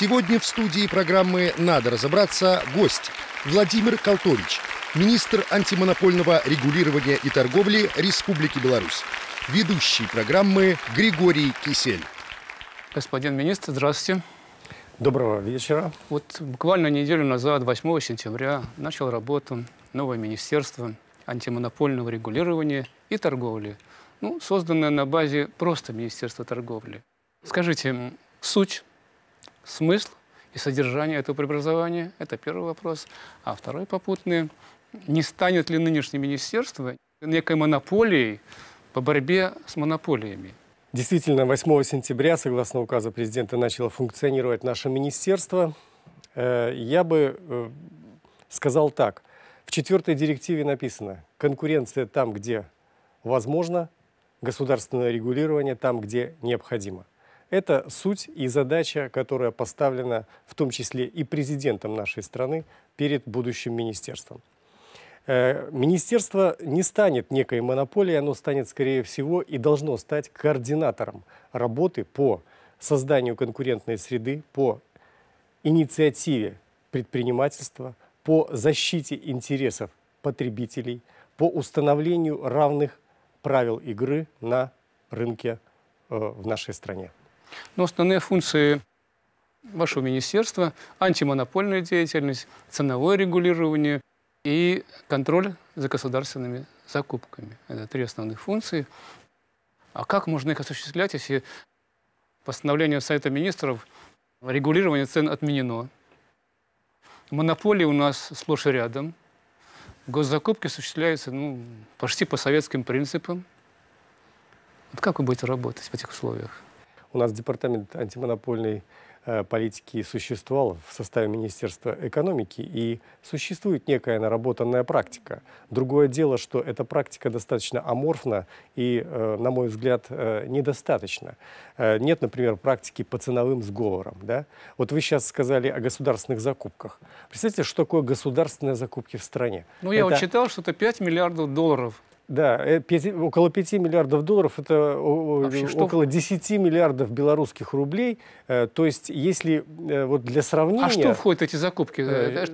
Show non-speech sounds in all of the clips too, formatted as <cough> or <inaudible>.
Сегодня в студии программы «Надо разобраться» гость Владимир Колтович, министр антимонопольного регулирования и торговли Республики Беларусь, ведущий программы Григорий Кисель. Господин министр, здравствуйте. Доброго вечера. Вот буквально неделю назад, 8 сентября, начал работу новое министерство антимонопольного регулирования и торговли, ну, созданное на базе просто Министерства торговли. Скажите, суть смысл и содержание этого преобразования. Это первый вопрос. А второй попутный – не станет ли нынешнее министерство некой монополией по борьбе с монополиями? Действительно, 8 сентября, согласно указу президента, начало функционировать наше министерство. Э, я бы э, сказал так. В четвертой директиве написано «конкуренция там, где возможно, государственное регулирование там, где необходимо». Это суть и задача, которая поставлена в том числе и президентом нашей страны перед будущим министерством. Э, министерство не станет некой монополией, оно станет, скорее всего, и должно стать координатором работы по созданию конкурентной среды, по инициативе предпринимательства, по защите интересов потребителей, по установлению равных правил игры на рынке э, в нашей стране. Но основные функции вашего министерства – антимонопольная деятельность, ценовое регулирование и контроль за государственными закупками. Это три основных функции. А как можно их осуществлять, если постановление Совета министров регулирование цен отменено? Монополии у нас сплошь и рядом. Госзакупки осуществляются ну, почти по советским принципам. Вот как вы будете работать в этих условиях? У нас департамент антимонопольной э, политики существовал в составе Министерства экономики, и существует некая наработанная практика. Другое дело, что эта практика достаточно аморфна и, э, на мой взгляд, э, недостаточно. Нет, например, практики по ценовым сговорам. Да? Вот вы сейчас сказали о государственных закупках. Представьте, что такое государственные закупки в стране. Ну, я это... вот читал, что это 5 миллиардов долларов да, 5, э, около 5 миллиардов долларов, это Вообще, э, около что? 10 миллиардов белорусских рублей. Э, то есть, если вот для сравнения... А что входит в эти закупки?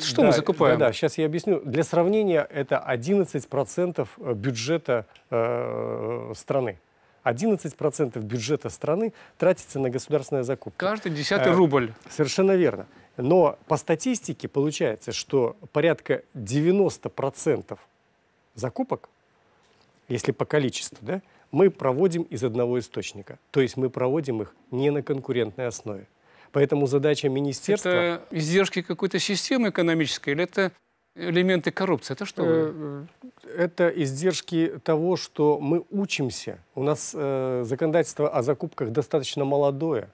Что да, мы закупаем? Да, да, сейчас я объясню. Для сравнения, это 11% бюджета э, страны. 11% бюджета страны тратится на государственные закупки. Каждый десятый рубль. Совершенно верно. Но по статистике получается, что порядка 90% закупок если по количеству, да, мы проводим из одного источника. То есть мы проводим их не на конкурентной основе. Поэтому задача министерства... Это издержки какой-то системы экономической или это элементы коррупции? Это что? Э, э, это издержки того, что мы учимся. У нас э, законодательство о закупках достаточно молодое.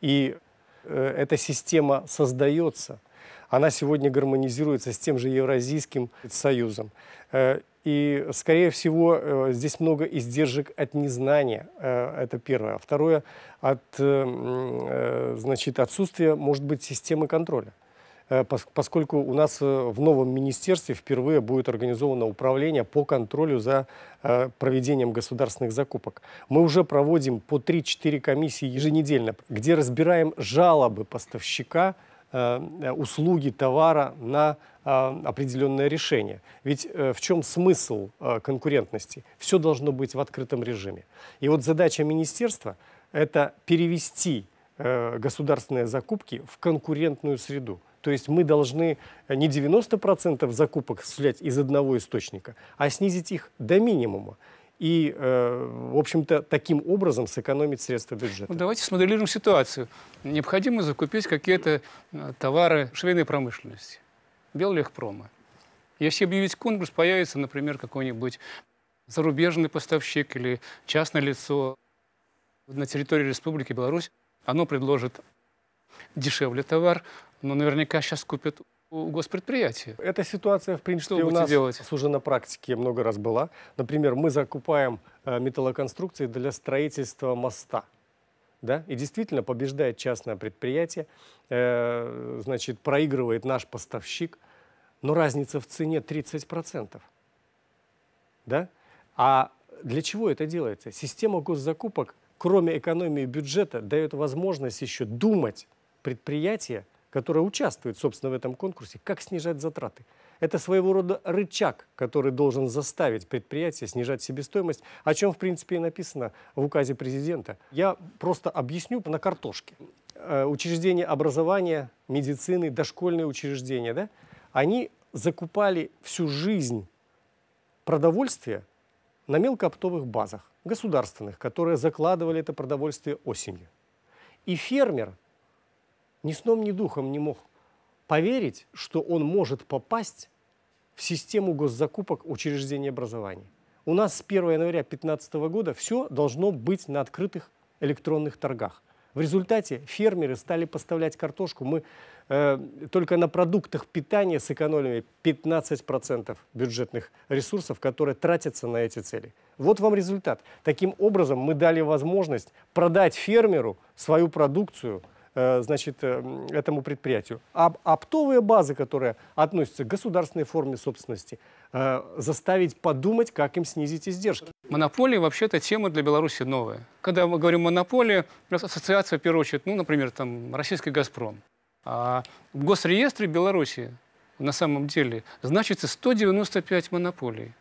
И э, эта система создается. Она сегодня гармонизируется с тем же Евразийским союзом. Э, и, скорее всего, э, здесь много издержек от незнания. Э, это первое. А второе, от э, значит, отсутствия, может быть, системы контроля поскольку у нас в новом министерстве впервые будет организовано управление по контролю за проведением государственных закупок. Мы уже проводим по 3-4 комиссии еженедельно, где разбираем жалобы поставщика услуги товара на а, определенное решение. Ведь э, в чем смысл э, конкурентности? Все должно быть в открытом режиме. И вот задача министерства – это перевести э, государственные закупки в конкурентную среду. То есть мы должны не 90% закупок осуществлять из одного источника, а снизить их до минимума и, э, в общем-то, таким образом сэкономить средства бюджета. Ну, давайте смоделируем ситуацию. Необходимо закупить какие-то товары швейной промышленности. Беллегпрома. Если объявить конкурс, появится, например, какой-нибудь зарубежный поставщик или частное лицо на территории Республики Беларусь, оно предложит дешевле товар, но наверняка сейчас купят у госпредприятия. Эта ситуация, в принципе, Что у нас делать? уже на практике много раз была. Например, мы закупаем э, металлоконструкции для строительства моста. Да? И действительно побеждает частное предприятие, э, значит, проигрывает наш поставщик – но разница в цене 30%. Да? А для чего это делается? Система госзакупок, кроме экономии бюджета, дает возможность еще думать предприятия, которые участвуют, собственно, в этом конкурсе, как снижать затраты. Это своего рода рычаг, который должен заставить предприятие снижать себестоимость, о чем, в принципе, и написано в указе президента. Я просто объясню на картошке. Э, учреждения образования, медицины, дошкольные учреждения, да? они закупали всю жизнь продовольствие на мелкооптовых базах, государственных, которые закладывали это продовольствие осенью. И фермер ни сном, ни духом не мог поверить, что он может попасть в систему госзакупок учреждений образования. У нас с 1 января 2015 года все должно быть на открытых электронных торгах. В результате фермеры стали поставлять картошку. Мы э, только на продуктах питания сэкономили 15% бюджетных ресурсов, которые тратятся на эти цели. Вот вам результат. Таким образом мы дали возможность продать фермеру свою продукцию э, – значит, э, этому предприятию. А оптовые базы, которые относятся к государственной форме собственности – Э, заставить подумать, как им снизить издержки. Монополия вообще-то тема для Беларуси новая. Когда мы говорим монополия, ассоциация в первую очередь, ну, например, там российский «Газпром». А в госреестре Беларуси на самом деле значится 195 монополий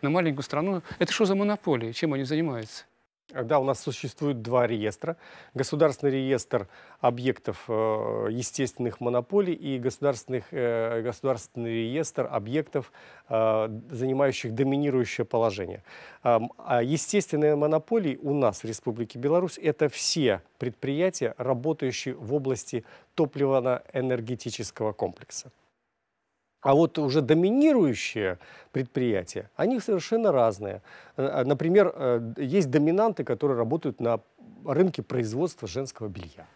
на маленькую страну. Это что за монополии? Чем они занимаются? Да, у нас существует два реестра. Государственный реестр объектов э, естественных монополий и государственных, э, государственный реестр объектов, э, занимающих доминирующее положение. Э, естественные монополии у нас в Республике Беларусь – это все предприятия, работающие в области топливно-энергетического комплекса. А вот уже доминирующие предприятия, они совершенно разные. Э, а, например, э, есть доминанты, которые работают на рынке производства женского белья.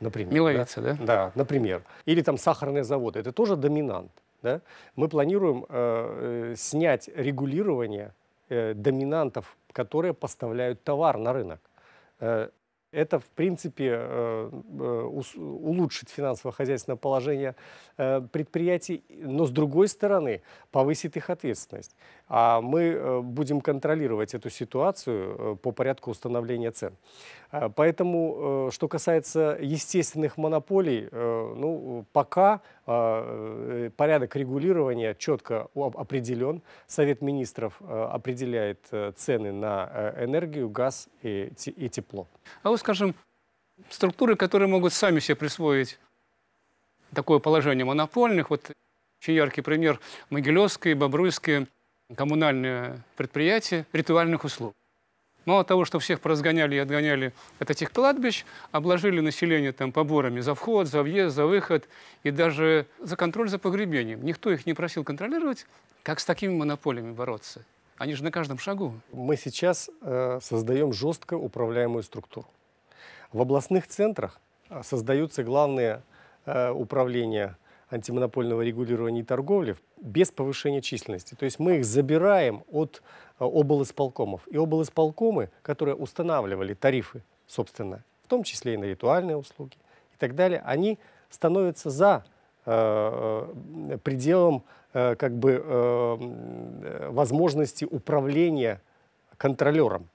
Например, Миловица, да? да? Да, например. Или там сахарные заводы. Это тоже доминант. Да? Мы планируем э, э снять регулирование э, доминантов, которые поставляют товар на рынок это, в принципе, э, э, улучшит финансово-хозяйственное положение э, предприятий, но, с другой стороны, повысит их ответственность а мы э, будем контролировать эту ситуацию э, по порядку установления цен. Э, поэтому, что касается естественных монополий, ну, пока порядок регулирования четко определен. Совет министров определяет цены на энергию, газ и, тепло. А вот, скажем, структуры, которые могут сами себе присвоить такое положение монопольных, вот очень яркий пример Могилевские, Бобруйские коммунальное предприятие ритуальных услуг. Мало того, что всех поразгоняли и отгоняли от этих кладбищ, обложили население там поборами за вход, за въезд, за выход и даже за контроль за погребением. Никто их не просил контролировать. Как с такими монополиями бороться? Они же на каждом шагу. Мы сейчас э, создаем жестко управляемую структуру. В областных центрах э, создаются главные э, управления антимонопольного регулирования и торговли без повышения численности. То есть мы их забираем от э, облсполкомов. И облсполкомы, которые устанавливали тарифы, собственно, в том числе и на ритуальные услуги и так далее, они становятся за э, э пределом э, как бы э, возможности управления контролером.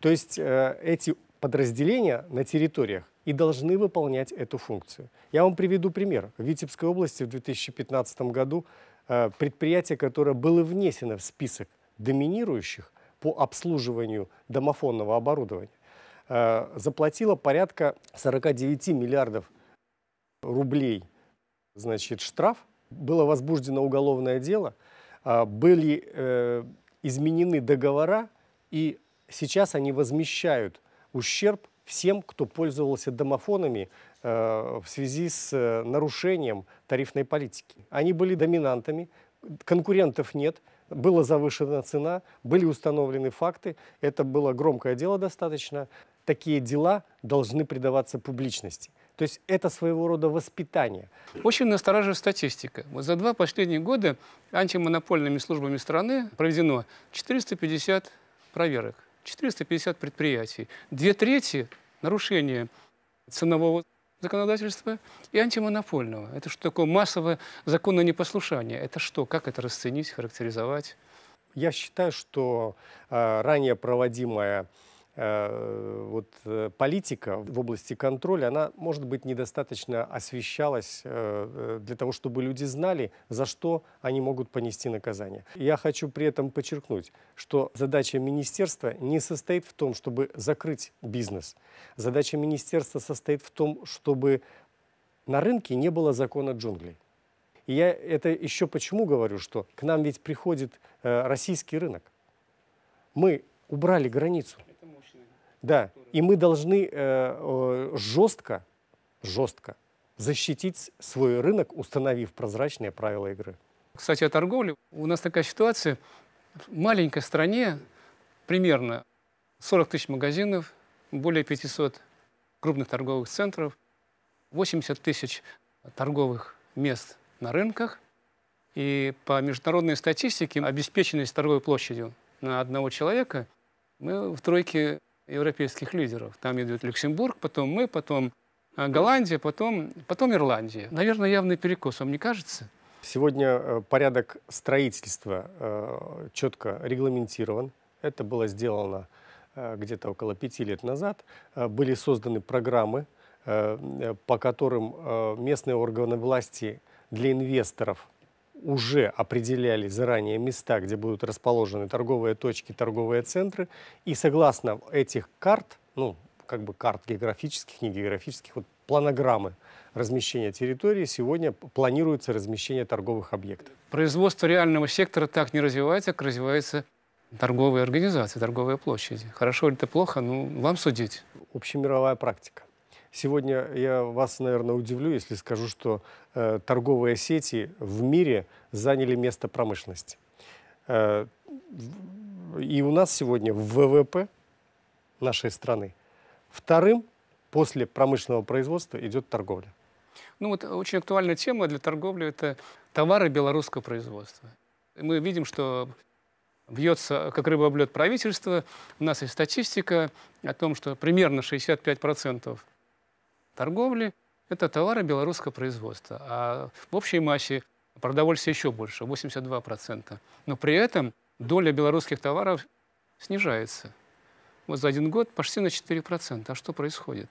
То есть э, эти подразделения на территориях и должны выполнять эту функцию. Я вам приведу пример. В Витебской области в 2015 году э, предприятие, которое было внесено в список доминирующих по обслуживанию домофонного оборудования, э, заплатило порядка 49 миллиардов рублей значит, штраф. Было возбуждено уголовное дело, э, были изменены договора, и сейчас они возмещают ущерб всем, кто пользовался домофонами э, в связи с э, нарушением тарифной политики. Они были доминантами, конкурентов нет, была завышена цена, были установлены факты, это было громкое дело достаточно. Такие дела должны предаваться публичности. То есть это своего рода воспитание. Очень настораживает статистика. Вот за два последних года антимонопольными службами страны проведено 450 проверок. 450 предприятий. Две трети нарушения ценового законодательства и антимонопольного. Это что такое массовое законное непослушание? Это что? Как это расценить, характеризовать? Я считаю, что э, ранее проводимая Э, вот э, политика в области контроля, она, может быть, недостаточно освещалась э, для того, чтобы люди знали, за что они могут понести наказание. Я хочу при этом подчеркнуть, что задача министерства не состоит в том, чтобы закрыть бизнес. Задача министерства состоит в том, чтобы на рынке не было закона джунглей. И я это еще почему говорю, что к нам ведь приходит российский рынок. Мы убрали границу. Да, и мы должны э, э, жестко, жестко защитить свой рынок, установив прозрачные правила игры. Кстати, о торговле. У нас такая ситуация. В маленькой стране примерно 40 тысяч магазинов, более 500 крупных торговых центров, 80 тысяч торговых мест на рынках. И по международной статистике обеспеченность торговой площадью на одного человека мы в тройке европейских лидеров. Там идет Люксембург, потом мы, потом а, Голландия, потом, потом Ирландия. Наверное, явный перекос, вам не кажется? Сегодня э, порядок строительства э, четко регламентирован. Это было сделано э, где-то около пяти лет назад. Были созданы программы, по которым местные органы власти для инвесторов – уже определяли заранее места, где будут расположены торговые точки, торговые центры. И согласно этих карт, ну, как бы карт географических, не географических, вот планограммы размещения территории, сегодня планируется размещение торговых объектов. Производство реального сектора так не развивается, как развивается торговые организации, торговые площади. Хорошо или это плохо, ну, вам судить. Общемировая практика. Сегодня я вас, наверное, удивлю, если скажу, что э, торговые сети в мире заняли место промышленности. Э, и у нас сегодня в ВВП нашей страны вторым после промышленного производства идет торговля. Ну вот очень актуальная тема для торговли – это товары белорусского производства. Мы видим, что бьется, как рыба об лед правительство. У нас есть статистика о том, что примерно 65% торговли – это товары белорусского производства. А в общей массе продовольствие еще больше – 82%. Но при этом доля белорусских товаров снижается. Вот за один год почти на 4%. А что происходит?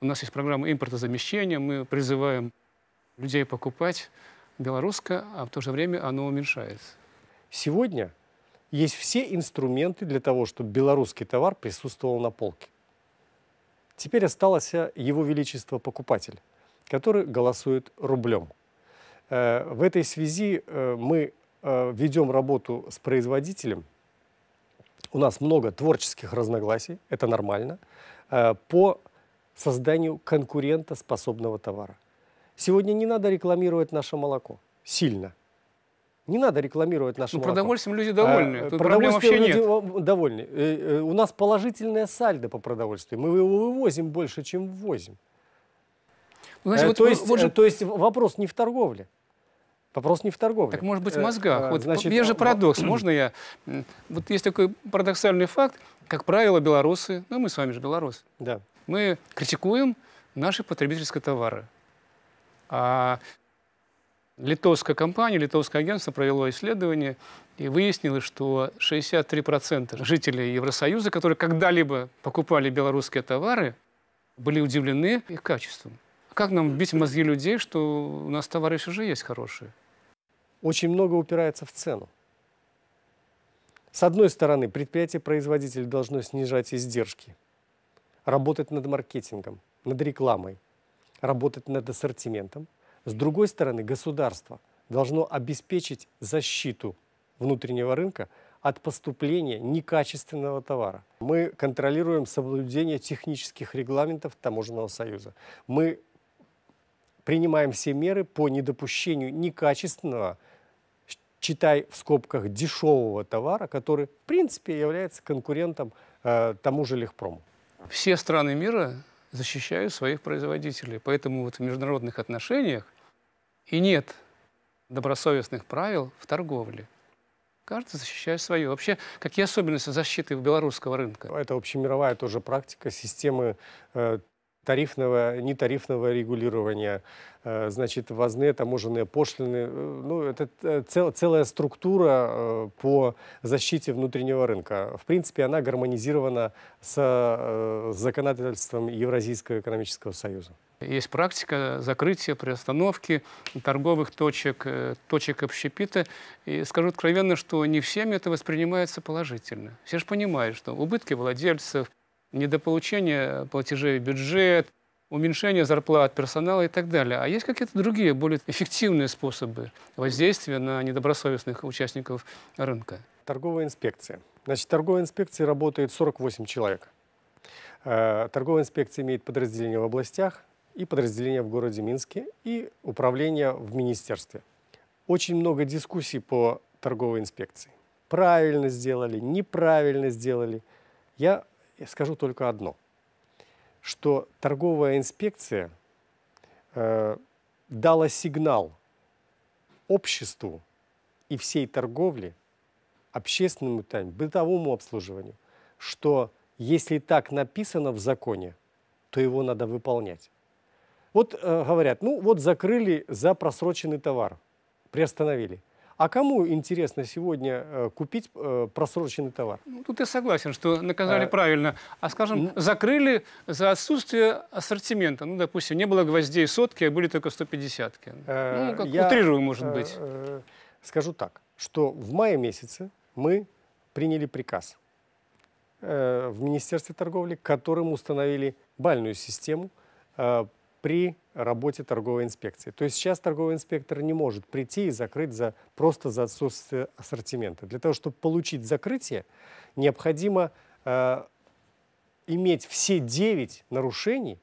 У нас есть программа импортозамещения, мы призываем людей покупать белорусское, а в то же время оно уменьшается. Сегодня есть все инструменты для того, чтобы белорусский товар присутствовал на полке. Теперь остался э, его величество покупатель, который голосует рублем. Э, в этой связи э, мы ведем работу с производителем. У нас много творческих разногласий, это нормально, по созданию конкурентоспособного товара. Сегодня не надо рекламировать наше молоко сильно – не надо рекламировать наше ну, молоко. Продовольствием люди э, довольны. А, Тут продовольствием вообще люди нет. довольны. Э, э, у нас положительная сальдо по продовольствию. Мы его вывозим больше, чем ввозим. Ну, значит, э, вот, то, есть, вот же... Э, то есть вопрос не в торговле. Вопрос не в торговле. Так может быть в э, мозгах. Э, вот, значит, есть же парадокс, <clears throat> можно я? Вот есть такой парадоксальный факт. Как правило, белорусы, ну мы с вами же белорусы, да. мы критикуем наши потребительские товары. А Литовская компания, литовское агентство провело исследование и выяснилось, что 63% жителей Евросоюза, которые когда-либо покупали белорусские товары, были удивлены их качеством. Как нам бить мозги людей, что у нас товары все же есть хорошие? Очень много упирается в цену. С одной стороны, предприятие-производитель должно снижать издержки, работать над маркетингом, над рекламой, работать над ассортиментом – с другой стороны, государство должно обеспечить защиту внутреннего рынка от поступления некачественного товара. Мы контролируем соблюдение технических регламентов Таможенного союза. Мы принимаем все меры по недопущению некачественного, читай в скобках, дешевого товара, который, в принципе, является конкурентом э, тому же легпрому. Все страны мира защищают своих производителей. Поэтому вот в международных отношениях и нет добросовестных правил в торговле. Каждый защищает свое. Вообще, какие особенности защиты белорусского рынка? Это общемировая тоже практика системы э, тарифного, нетарифного регулирования, э, значит, возные таможенные пошлины. Э, ну, это э, цел, целая структура по защите внутреннего рынка. В принципе, она гармонизирована с законодательством Евразийского экономического союза. Есть практика закрытия, приостановки торговых точек, точек общепита. И скажу откровенно, что не всеми это воспринимается положительно. Все же понимают, что убытки владельцев, недополучение платежей в бюджет, уменьшение зарплат персонала и так далее. А есть какие-то другие, более эффективные способы воздействия на недобросовестных участников рынка? Торговая инспекция. Значит, торговая инспекция работает 48 человек. Э, торговая инспекция имеет подразделения в областях и подразделения в городе Минске и управление в министерстве. Очень много дискуссий по торговой инспекции. Правильно сделали, неправильно сделали. Я я скажу только одно, что торговая инспекция э, дала сигнал обществу и всей торговле, общественному там, бытовому обслуживанию, что если так написано в законе, то его надо выполнять. Вот э, говорят, ну вот закрыли за просроченный товар, приостановили – а кому интересно сегодня э, купить э, просроченный товар? Ну, тут я согласен, что наказали а... правильно. А, скажем, закрыли за отсутствие ассортимента. Ну, допустим, не было гвоздей сотки, а были только 150-ки. А... Ну, как я... утрирую, может быть. А... Скажу так, что в мае месяце мы приняли приказ в Министерстве торговли, которым установили бальную систему при работе торговой инспекции. То есть сейчас торговый инспектор не может прийти и закрыть за, просто за отсутствие ассортимента. Для того, чтобы получить закрытие, необходимо э, иметь все 9 нарушений.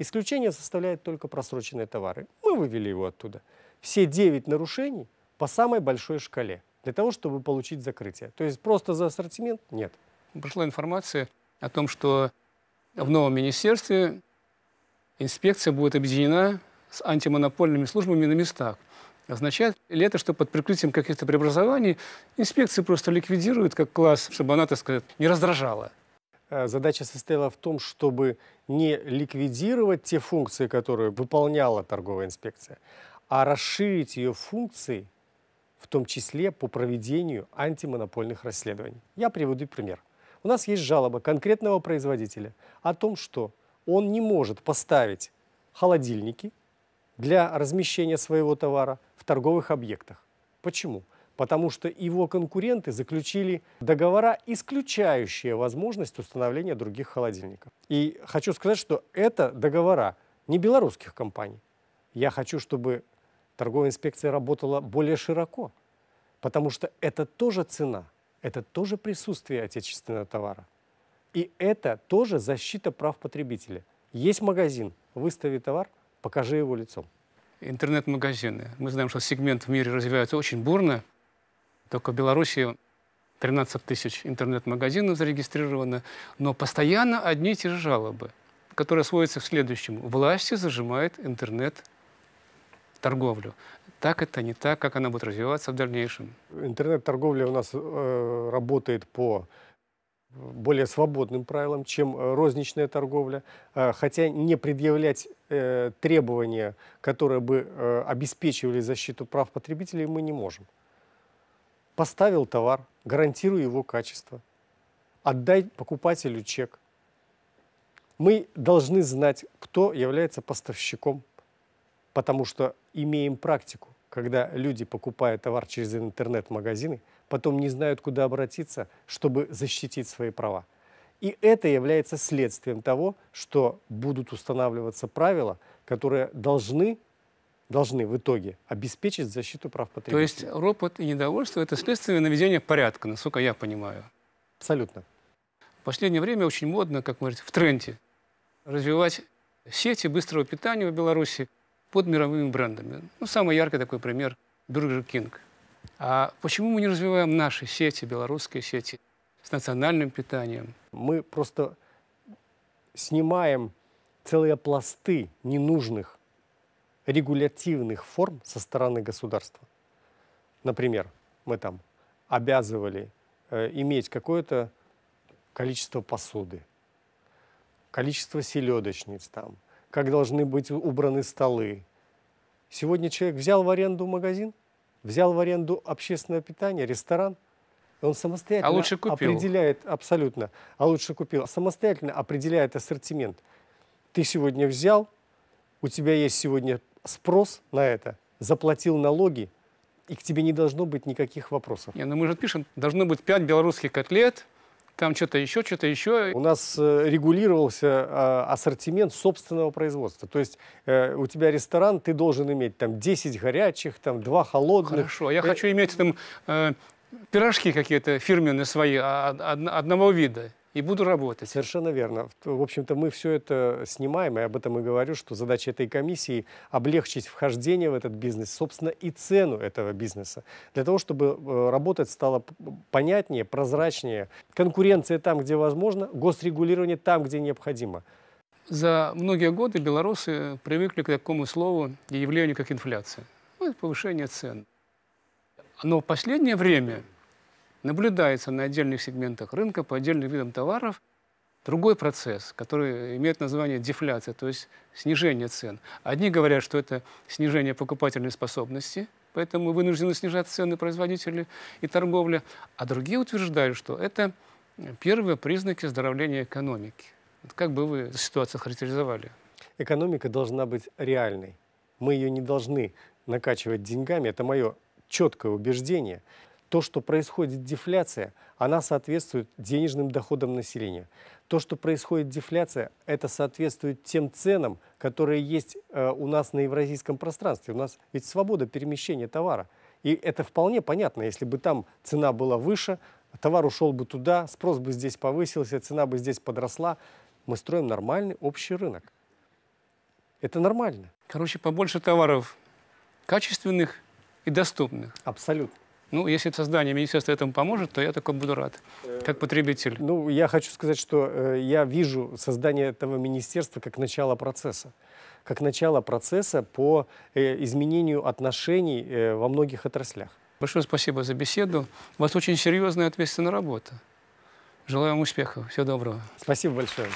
Исключение составляет только просроченные товары. Мы вывели его оттуда. Все 9 нарушений по самой большой шкале для того, чтобы получить закрытие. То есть просто за ассортимент нет. Пришла информация о том, что в новом министерстве инспекция будет объединена с антимонопольными службами на местах. Означает ли это, что под прикрытием каких-то преобразований инспекции просто ликвидируют как класс, чтобы она, так сказать, не раздражала? Э, задача состояла в том, чтобы не ликвидировать те функции, которые выполняла торговая инспекция, а расширить ее функции, в том числе по проведению антимонопольных расследований. Я приведу пример. У нас есть жалоба конкретного производителя о том, что он не может поставить холодильники для размещения своего товара в торговых объектах. Почему? Потому что его конкуренты заключили договора, исключающие возможность установления других холодильников. И хочу сказать, что это договора не белорусских компаний. Я хочу, чтобы торговая инспекция работала более широко, потому что это тоже цена, это тоже присутствие отечественного товара. И это тоже защита прав потребителя. Есть магазин, выстави товар, покажи его лицом. Интернет-магазины. Мы знаем, что сегмент в мире развивается очень бурно. Только в Беларуси 13 тысяч интернет-магазинов зарегистрировано, но постоянно одни и те же жалобы, которые сводятся к следующему. Власти зажимают интернет торговлю. Так это не так, как она будет развиваться в дальнейшем. Интернет-торговля у нас э, работает по более свободным правилам, чем э, розничная торговля, э, хотя не предъявлять э, требования, которые бы обеспечивали защиту прав потребителей, мы не можем. Поставил товар, гарантирую его качество, отдай покупателю чек. Мы должны знать, кто является поставщиком, потому что имеем практику когда люди, покупая товар через интернет-магазины, потом не знают, куда обратиться, чтобы защитить свои права. И это является следствием того, что будут устанавливаться правила, которые должны, должны в итоге обеспечить защиту прав потребителей. То есть ропот и недовольство – это следствие наведения порядка, насколько я понимаю. Абсолютно. В последнее время очень модно, как говорится, в тренде развивать сети быстрого питания в Беларуси под мировыми брендами. Ну, самый яркий такой пример – Burger King. А почему мы не развиваем наши сети, белорусские сети, с национальным питанием? Мы просто снимаем целые пласты ненужных регулятивных форм со стороны государства. Например, мы там обязывали э, иметь какое-то количество посуды, количество селедочниц там, как должны быть убраны столы. Сегодня человек взял в аренду магазин, взял в аренду общественное питание, ресторан, он самостоятельно а лучше купил. определяет, абсолютно, а лучше купил, самостоятельно определяет ассортимент. Ты сегодня взял, у тебя есть сегодня спрос на это, заплатил налоги, и к тебе не должно быть никаких вопросов. Не, ну мы же пишем, должно быть 5 белорусских котлет, там что-то еще, что-то еще. У нас э, регулировался а, ассортимент собственного производства. То есть э, у тебя ресторан, ты должен иметь там 10 горячих, там 2 холодных. Хорошо, я э, хочу иметь там пирожки какие-то фирменные свои, а, одного вида и буду работать. Совершенно верно. В общем-то, мы все это снимаем, и об этом и говорю, что задача этой комиссии – облегчить вхождение в этот бизнес, собственно, и цену этого бизнеса, для того, чтобы э, работать стало понятнее, прозрачнее. Конкуренция там, где возможно, госрегулирование там, где необходимо. За многие годы белорусы привыкли к такому слову и явлению, как инфляция. Ну, это повышение цен. Но в последнее время наблюдается на отдельных сегментах рынка по отдельным видам товаров другой процесс, который имеет название дефляция, то есть снижение цен. Одни говорят, что это снижение покупательной способности, поэтому вынуждены снижать цены производители и торговля, а другие утверждают, что это первые признаки оздоровления экономики. как бы вы ситуацию характеризовали? Экономика должна быть реальной. Мы ее не должны накачивать деньгами. Это мое четкое убеждение. То, что происходит дефляция, она соответствует денежным доходам населения. То, что происходит дефляция, это соответствует тем ценам, которые есть э, у нас на евразийском пространстве. У нас ведь свобода перемещения товара. И это вполне понятно, если бы там цена была выше, товар ушел бы туда, спрос бы здесь повысился, цена бы здесь подросла. Мы строим нормальный общий рынок. Это нормально. Короче, побольше товаров качественных и доступных. Абсолютно. Ну, если создание министерства этому поможет, то я такой буду рад, э, как потребитель. Ну, я хочу сказать, что э, я вижу создание этого министерства как начало процесса как начало процесса по э, изменению отношений во многих отраслях. Большое спасибо за беседу. У вас очень серьезная и ответственная работа. Желаю вам успехов. Всего доброго. Спасибо большое.